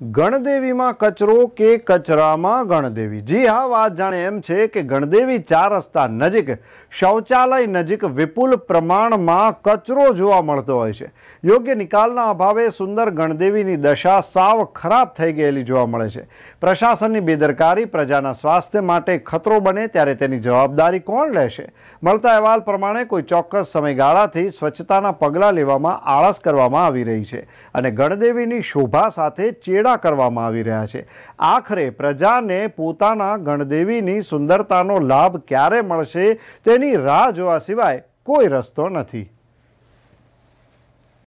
ગણદેવીમાં કચરો કે કચરામાં ગણદેવી જી હા વાત જાણે એમ છે કે ગણદેવી ચાર રસ્તા નજીક શૌચાલય નજીક વિપુલ પ્રમાણમાં કચરો જોવા મળતો હોય છે યોગ્ય નિકાલના અભાવે સુંદર ગણદેવીની દશા સાવ ખરાબ થઈ ગયેલી જોવા મળે છે પ્રશાસનની બેદરકારી પ્રજાના સ્વાસ્થ્ય માટે ખતરો બને ત્યારે તેની જવાબદારી કોણ લેશે મળતા અહેવાલ પ્રમાણે કોઈ ચોક્કસ સમયગાળાથી સ્વચ્છતાના પગલાં લેવામાં આળસ કરવામાં આવી રહી છે અને ગણદેવીની શોભા સાથે ચેડ ચેડા કરવામાં આવી રહ્યા છે આખરે પ્રજાને પોતાના ગણદેવીની સુંદરતાનો લાભ ક્યારે મળશે તેની રાહ જોવા સિવાય કોઈ રસ્તો નથી